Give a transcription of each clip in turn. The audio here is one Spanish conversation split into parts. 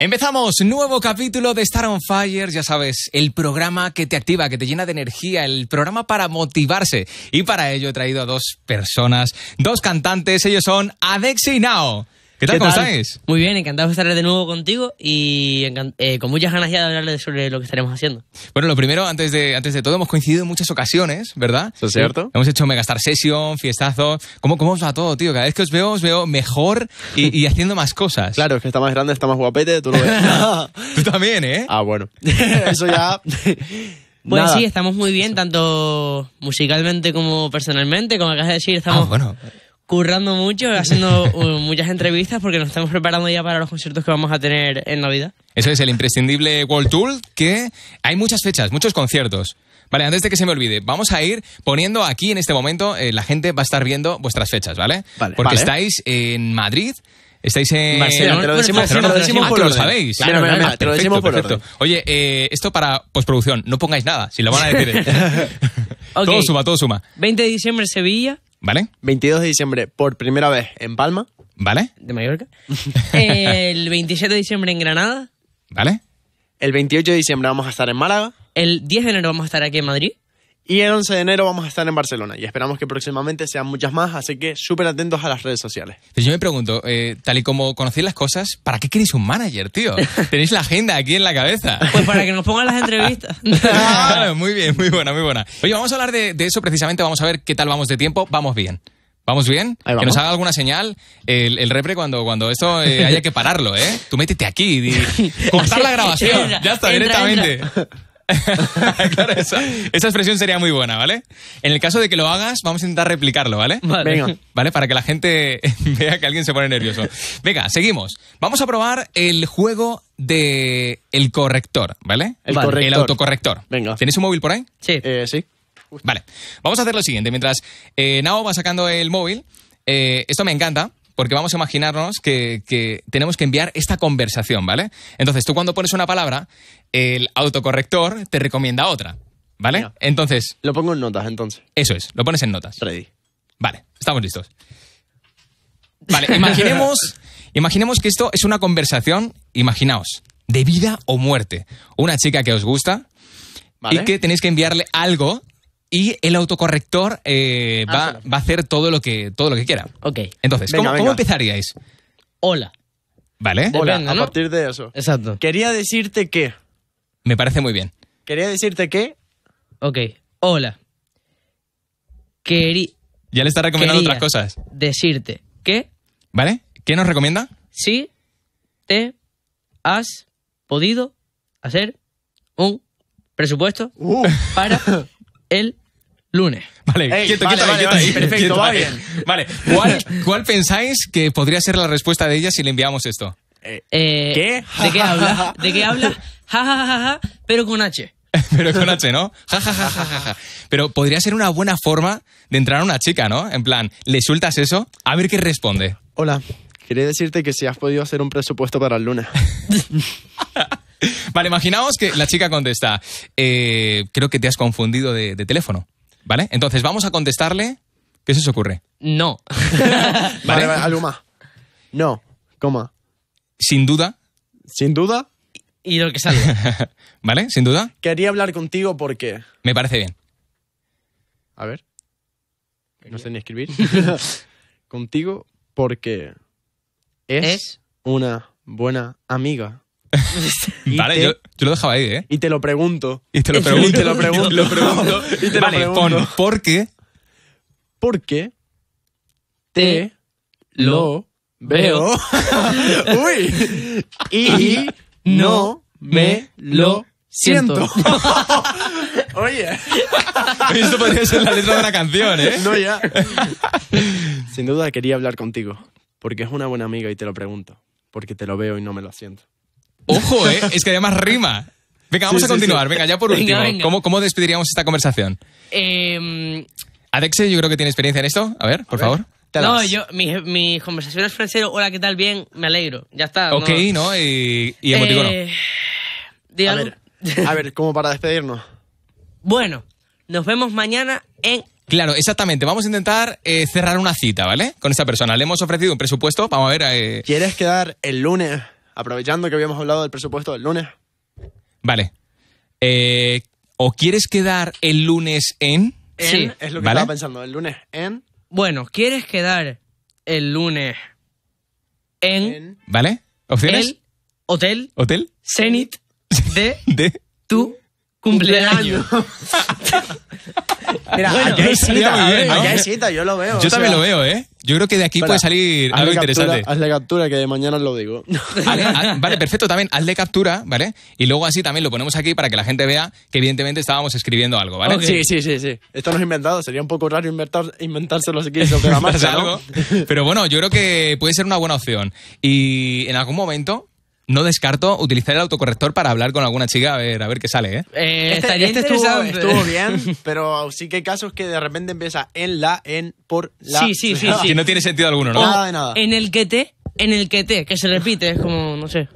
Empezamos nuevo capítulo de Star on Fire, ya sabes, el programa que te activa, que te llena de energía, el programa para motivarse. Y para ello he traído a dos personas, dos cantantes, ellos son Adexi y Nao. ¿Qué tal? ¿Cómo estáis? Muy bien, encantado de estar de nuevo contigo y eh, con muchas ganas ya de hablarles sobre lo que estaremos haciendo. Bueno, lo primero, antes de, antes de todo, hemos coincidido en muchas ocasiones, ¿verdad? Eso es cierto. Hemos hecho megastar session, fiestazos. ¿Cómo, os va todo, tío? Cada vez que os veo, os veo mejor y, haciendo más cosas. Claro, es que está más grande, está más guapete, tú lo ves. tú también, ¿eh? Ah, bueno. Eso ya. Pues sí, estamos muy bien, tanto musicalmente como personalmente, como acabas de decir, estamos... Ah, bueno currando mucho, haciendo uh, muchas entrevistas porque nos estamos preparando ya para los conciertos que vamos a tener en Navidad. Eso es el imprescindible World Tool, que hay muchas fechas, muchos conciertos. Vale, antes de que se me olvide, vamos a ir poniendo aquí en este momento, eh, la gente va a estar viendo vuestras fechas, ¿vale? porque estáis en Madrid. Estáis en Barcelona. Te lo decimos, lo sabéis. perfecto. Oye, eh, esto para postproducción, no pongáis nada, si lo van a decir. Todo suma, todo suma. 20 de diciembre Sevilla, ¿Vale? 22 de diciembre por primera vez en Palma. ¿Vale? De Mallorca. el 27 de diciembre en Granada. ¿Vale? El 28 de diciembre vamos a estar en Málaga. El 10 de enero vamos a estar aquí en Madrid. Y el 11 de enero vamos a estar en Barcelona y esperamos que próximamente sean muchas más, así que súper atentos a las redes sociales. Pues yo me pregunto, eh, tal y como conocéis las cosas, ¿para qué queréis un manager, tío? Tenéis la agenda aquí en la cabeza. Pues para que nos pongan las entrevistas. muy bien, muy buena, muy buena. Oye, vamos a hablar de, eso precisamente, vamos a ver qué tal vamos de tiempo, vamos bien. ¿Vamos bien? Que nos haga alguna señal el, repre cuando, cuando esto eh, haya que pararlo, ¿eh? Tú métete aquí y, cortar la grabación. ya está, directamente. claro, esa, expresión sería muy buena, ¿vale? En el caso de que lo hagas, vamos a intentar replicarlo, ¿vale? Vale. Venga. ¿Vale? Para que la gente vea que alguien se pone nervioso. Venga, seguimos. Vamos a probar el juego de el corrector, ¿vale? El corrector. autocorrector. Venga. ¿Tienes un móvil por ahí? Sí. Eh, sí. Vale. Vamos a hacer lo siguiente. Mientras eh, Nao va sacando el móvil, eh, esto me encanta porque vamos a imaginarnos que, tenemos que enviar esta conversación, ¿vale? Entonces, tú cuando pones una palabra, el autocorrector te recomienda otra, ¿vale? entonces... Lo pongo en notas, entonces. Eso es, lo pones en notas. Ready. Vale, estamos listos. Vale, imaginemos, imaginemos que esto es una conversación, imaginaos, de vida o muerte. Una chica que os gusta, y que tenéis que enviarle algo y el autocorrector eh, ah, va, a hacer todo lo que, todo lo que quiera. Ok. Entonces, ¿cómo, empezaríais? Hola. ¿Vale? Hola, a partir de eso. Exacto. Quería decirte que. Me parece muy bien. Quería decirte que. Ok. Hola. Quería. Ya le está recomendando otras cosas. Decirte que. ¿Vale? ¿Qué nos recomienda? Si te has podido hacer un presupuesto uh. para el lunes. Vale, quieto, perfecto, va bien. Vale, ¿Cuál, pensáis que podría ser la respuesta de ella si le enviamos esto? Eh, eh, ¿Qué? ¿De qué habla? ¿De qué habla? Ja, ja, ja, ja, pero con H. pero con H, ¿no? Ja, ja, ja, ja, ja, Pero podría ser una buena forma de entrar a una chica, ¿no? En plan, le sueltas eso, a ver qué responde. Hola, quería decirte que si has podido hacer un presupuesto para el lunes. Vale, imaginaos que la chica contesta, eh, creo que te has confundido de, teléfono, ¿vale? Entonces vamos a contestarle, ¿qué se os ocurre? No. ¿Vale? vale, No, coma. Sin duda. Sin duda. Y lo que sale. ¿Vale? Sin duda. Quería hablar contigo porque... Me parece bien. A ver. No sé ni escribir. contigo porque... Es, es una buena amiga vale, yo, lo dejaba ahí, ¿eh? Y te lo pregunto. Y te lo pregunto. y te lo pregunto. y te vale, pon, ¿por qué? Porque te lo veo. Uy. Y no me lo siento. Oye. Esto podría ser la letra de una canción, ¿eh? No, ya. Sin duda quería hablar contigo. Porque es una buena amiga y te lo pregunto. Porque te lo veo y no me lo siento. Ojo, ¿eh? Es que además rima. Venga, vamos a continuar. Venga, ya por último. ¿Cómo, despediríamos esta conversación? Eh, em, Adexe, yo creo que tiene experiencia en esto. A ver, por favor. No, yo, mi conversación es Hola, ¿qué tal? Bien, me alegro. Ya está. Ok, ¿no? Y, y emoticono. Eh, a, ver, a para despedirnos. Bueno, nos vemos mañana en Claro, exactamente. Vamos a intentar eh, cerrar una cita, ¿vale? Con esta persona. Le hemos ofrecido un presupuesto. Vamos a ver. Eh, ¿Quieres quedar el lunes? aprovechando que habíamos hablado del presupuesto del lunes. Vale. Eh, ¿O quieres quedar el lunes en? en sí. Es lo que estaba pensando, el lunes en... Bueno, ¿quieres quedar el lunes en... ¿Vale? ¿Opciones? El hotel. ¿Hotel? Zenit de... de... Tu cumpleaños. Mira, hay cita, hay cita, yo lo veo. Yo también lo veo, ¿eh? Yo creo que de aquí puede salir algo interesante. Hazle captura, que de mañana lo digo. Vale, perfecto, también hazle captura, ¿vale? Y luego así también lo ponemos aquí para que la gente vea que evidentemente estábamos escribiendo algo, ¿vale? Sí, sí, sí, sí. Esto no es inventado, sería un poco raro inventar, inventárselo si quieres la Pero bueno, yo creo que puede ser una buena opción. Y en algún momento no descarto utilizar el autocorrector para hablar con alguna chica a ver, a ver qué sale, ¿eh? eh este, este estuvo, bien, pero sí que hay casos que de repente empieza en la, en, por la. Sí, sí, sí. Ah. sí, Que no tiene sentido alguno, ¿no? Nada de nada. En el que te, en el que te, que se repite, es como, no sé.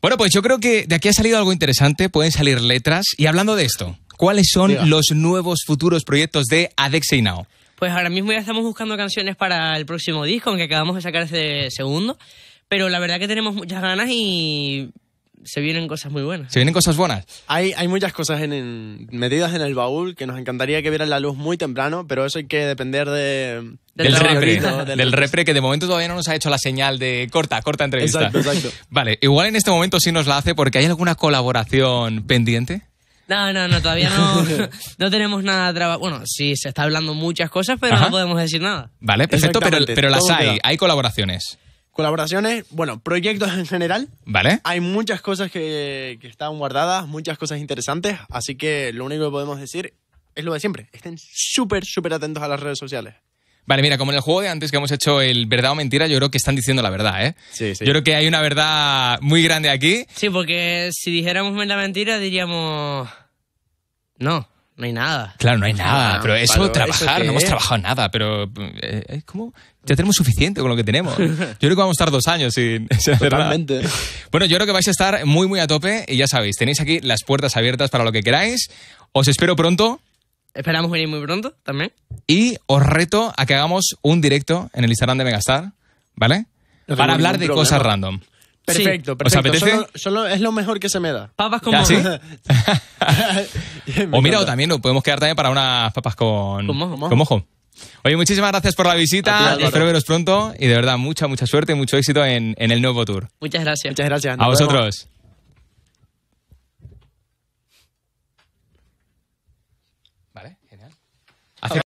Bueno, pues yo creo que de aquí ha salido algo interesante, pueden salir letras. Y hablando de esto, ¿cuáles son los nuevos futuros proyectos de y Now? Pues ahora mismo ya estamos buscando canciones para el próximo disco, aunque acabamos de sacar este segundo. Pero la verdad que tenemos muchas ganas y se vienen cosas muy buenas. Se vienen cosas buenas. Hay, hay muchas cosas en, en, metidas en el baúl que nos encantaría que vieran la luz muy temprano, pero eso hay que depender de, del, del repre. Del, que de momento todavía no nos ha hecho la señal de corta, corta entrevista. Exacto, exacto. Vale, igual en este momento sí nos la hace porque hay alguna colaboración pendiente. No, no, no, todavía no, no tenemos nada trabajo Bueno, sí, se está hablando muchas cosas, pero no podemos decir nada. Vale, perfecto, pero, pero las hay, hay colaboraciones. Colaboraciones, bueno, proyectos en general. Vale. Hay muchas cosas que, que están guardadas, muchas cosas interesantes, así que lo único que podemos decir es lo de siempre. Estén súper, súper atentos a las redes sociales. Vale, mira, como en el juego de antes que hemos hecho el verdad o mentira, yo creo que están diciendo la verdad, ¿eh? Sí, sí. Yo creo que hay una verdad muy grande aquí. Sí, porque si dijéramos la mentira diríamos... No no hay nada. Claro, no hay nada. Ah, pero eso trabajar, no hemos trabajado nada. Pero eh, eh, ¿cómo? Ya tenemos suficiente con lo que tenemos. Yo creo que vamos a estar dos años sin, Bueno, yo creo que vais a estar muy, muy a tope. Y ya sabéis, tenéis aquí las puertas abiertas para lo que queráis. Os espero pronto. Esperamos venir muy pronto también. Y os reto a que hagamos un directo en el Instagram de Megastar, ¿vale? para hablar de cosas random. Perfecto, perfecto. Solo, es lo mejor que se me da. Papas con mojo o mira, o también nos podemos quedar también para unas papas con, mojo, Oye, muchísimas gracias por la visita. Espero veros pronto y de verdad, mucha, mucha suerte y mucho éxito en, el nuevo tour. Muchas gracias. Muchas gracias. A vosotros. Vale, genial.